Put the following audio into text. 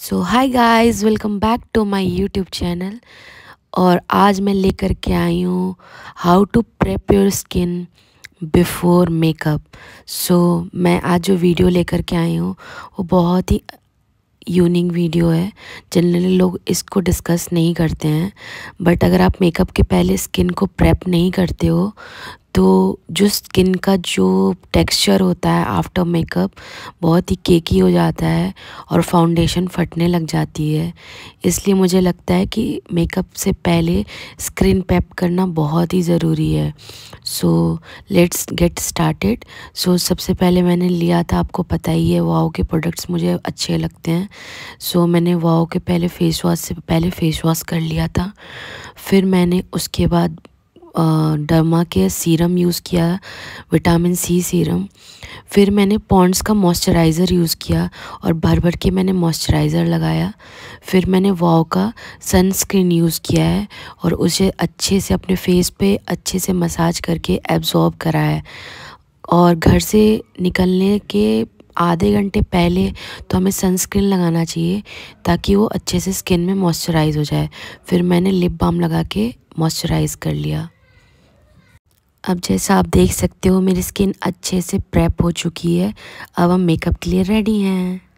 so hi guys welcome back to my YouTube channel और आज मैं लेकर के आई हूँ how to prep your skin before makeup so मैं आज जो वीडियो लेकर के आई हूँ वो बहुत ही यूनिक वीडियो है जनरली लोग इसको डिस्कस नहीं करते हैं बट अगर आप मेकअप के पहले स्किन को प्रेप नहीं करते हो तो जो स्किन का जो टेक्सचर होता है आफ्टर मेकअप बहुत ही केकी हो जाता है और फाउंडेशन फटने लग जाती है इसलिए मुझे लगता है कि मेकअप से पहले स्क्रीन पैप करना बहुत ही ज़रूरी है so let's get started so सबसे पहले मैंने लिया था आपको पता ही है वाओ के प्रोडक्ट्स मुझे अच्छे लगते हैं सो so, मैंने वाओ के पहले फेस वॉश से पहले फेस वॉश कर लिया था फिर मैंने उसके बाद डर्मा के सीरम यूज़ किया विटामिन सी सीरम फिर मैंने पॉन्ड्स का मॉइस्चराइज़र यूज़ किया और भर भर के मैंने मॉइस्चराइज़र लगाया फिर मैंने वाओ का सनस्क्रीन यूज़ किया है और उसे अच्छे से अपने फेस पे अच्छे से मसाज करके एब्ज़ॉर्ब करा है और घर से निकलने के आधे घंटे पहले तो हमें सनस्क्रीन लगाना चाहिए ताकि वो अच्छे से स्किन में मॉइस्चराइज़ हो जाए फिर मैंने लिप बाम लगा के मॉइस्चराइज़ कर लिया अब जैसा आप देख सकते हो मेरी स्किन अच्छे से प्रेप हो चुकी है अब हम मेकअप के लिए रेडी हैं